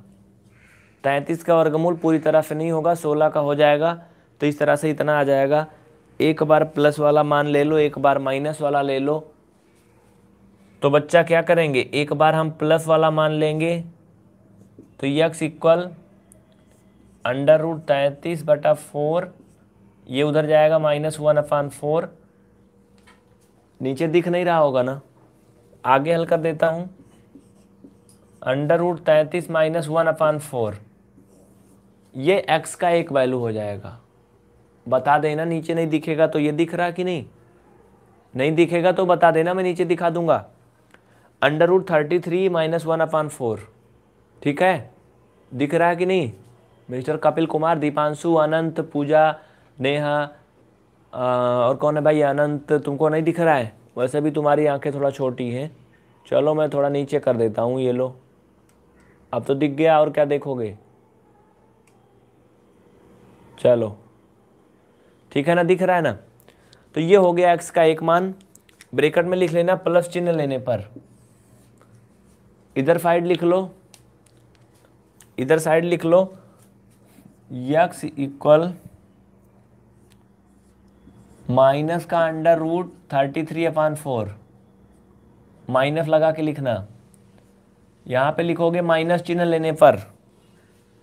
तैंतीस का वर्गमूल पूरी तरह से नहीं होगा सोलह का हो जाएगा तो इस तरह से इतना आ जाएगा एक बार प्लस वाला मान ले लो एक बार माइनस वाला ले लो तो बच्चा क्या करेंगे एक बार हम प्लस वाला मान लेंगे तो यक्स इक्वल अंडर रूट तैंतीस बटा फोर ये उधर जाएगा माइनस वन अपान फोर नीचे दिख नहीं रहा होगा ना आगे हल कर देता हूँ अंडर रूट तैंतीस माइनस वन अपान फोर ये एक्स का एक वैल्यू हो जाएगा बता देना नीचे नहीं दिखेगा तो ये दिख रहा कि नहीं नहीं दिखेगा तो बता देना मैं नीचे दिखा दूंगा under root thirty three minus one upon four ठीक है दिख रहा है कि नहीं मिस्टर कपिल कुमार दीपांशु अनंत पूजा नेहा और कौन है भाई अनंत तुमको नहीं दिख रहा है वैसे भी तुम्हारी आंखें थोड़ा छोटी हैं चलो मैं थोड़ा नीचे कर देता हूँ ये लो अब तो दिख गया और क्या देखोगे चलो ठीक है ना दिख रहा है ना तो ये हो गया एक्स का एक मान ब्रेकेट में लिख लेना प्लस चिन्ह लेने पर इधर साइड लिख लो इधर साइड लिख लो यक्स इक्वल माइनस का under root thirty three upon four minus लगा के लिखना यहाँ पे लिखोगे माइनस चिन्ह लेने पर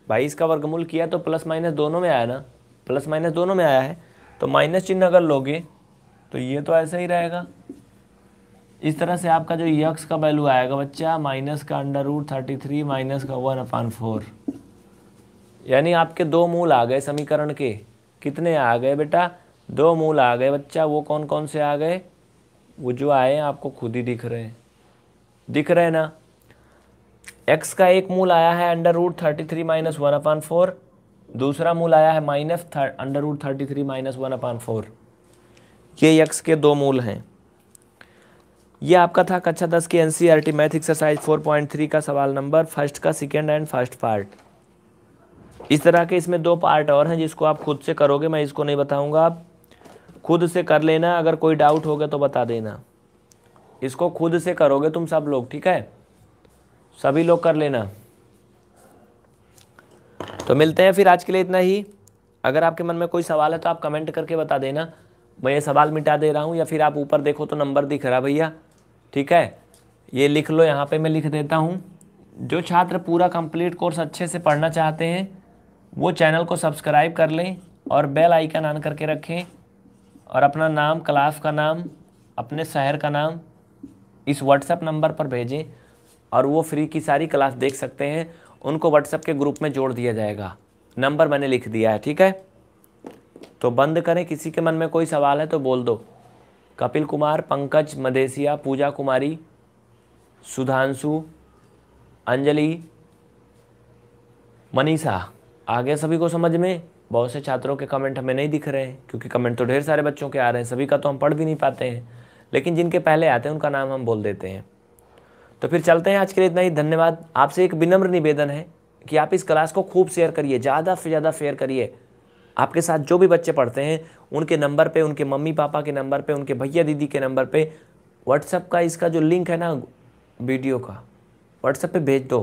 भाई इसका वर्गमूल किया तो प्लस माइनस दोनों में आया ना प्लस माइनस दोनों में आया है तो माइनस चिन्ह अगर लोगे तो ये तो ऐसा ही रहेगा इस तरह से आपका जो यक्स का वैल्यू आएगा बच्चा माइनस का under root thirty three minus का वन अपान फोर यानी आपके दो मूल आ गए समीकरण के कितने आ गए बेटा दो मूल आ गए बच्चा वो कौन कौन से आ गए वो जो आए हैं आपको खुद ही दिख रहे हैं दिख रहे हैं ना एक्स का एक मूल आया है under root thirty three minus one upon four दूसरा मूल आया है minus under root thirty three minus one upon four ये x के दो मूल हैं ये आपका था कक्षा दस की NCERT e math exercise four point three का सवाल नंबर फर्स्ट का सेकेंड एंड फर्स्ट पार्ट इस तरह के इसमें दो पार्ट और हैं जिसको आप खुद से करोगे मैं इसको नहीं बताऊंगा आप खुद से कर लेना अगर कोई डाउट होगा तो बता देना इसको खुद से करोगे तुम सब लोग ठीक है सभी लोग कर लेना तो मिलते हैं फिर आज के लिए इतना ही अगर आपके मन में कोई सवाल है तो आप कमेंट करके बता देना मैं ये सवाल मिटा दे रहा हूँ या फिर आप ऊपर देखो तो नंबर दिख रहा भैया ठीक है ये लिख लो यहाँ पे मैं लिख देता हूँ जो छात्र पूरा कंप्लीट कोर्स अच्छे से पढ़ना चाहते हैं वो चैनल को सब्सक्राइब कर लें और बेल आइकन ऑन करके रखें और अपना नाम क्लास का नाम अपने शहर का नाम इस व्हाट्सएप नंबर पर भेजें और वो फ्री की सारी क्लास देख सकते हैं उनको व्हाट्सएप के ग्रुप में जोड़ दिया जाएगा नंबर मैंने लिख दिया है ठीक है तो बंद करें किसी के मन में कोई सवाल है तो बोल दो कपिल कुमार पंकज मदेसिया पूजा कुमारी सुधांशु अंजलि मनीषा आगे सभी को समझ में बहुत से छात्रों के कमेंट हमें नहीं दिख रहे हैं क्योंकि कमेंट तो ढेर सारे बच्चों के आ रहे हैं सभी का तो हम पढ़ भी नहीं पाते हैं लेकिन जिनके पहले आते हैं उनका नाम हम बोल देते हैं तो फिर चलते हैं आज के लिए इतना ही धन्यवाद आपसे एक विनम्र निवेदन है कि आप इस क्लास को खूब शेयर करिए ज़्यादा से ज़्यादा शेयर करिए आपके साथ जो भी बच्चे पढ़ते हैं उनके नंबर पे उनके मम्मी पापा के नंबर पे उनके भैया दीदी के नंबर पे व्हाट्सअप का इसका जो लिंक है ना वीडियो का व्हाट्सएप पे भेज दो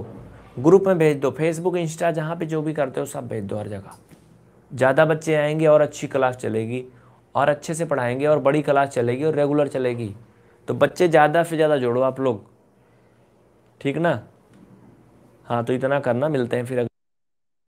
ग्रुप में भेज दो फेसबुक इंस्टा जहाँ पे जो भी करते हो सब भेज दो हर जगह ज़्यादा बच्चे आएंगे और अच्छी क्लास चलेगी और अच्छे से पढ़ाएंगे और बड़ी क्लास चलेगी और रेगुलर चलेगी तो बच्चे ज़्यादा से ज़्यादा जोड़ो आप लोग ठीक ना हाँ तो इतना करना मिलते हैं फिर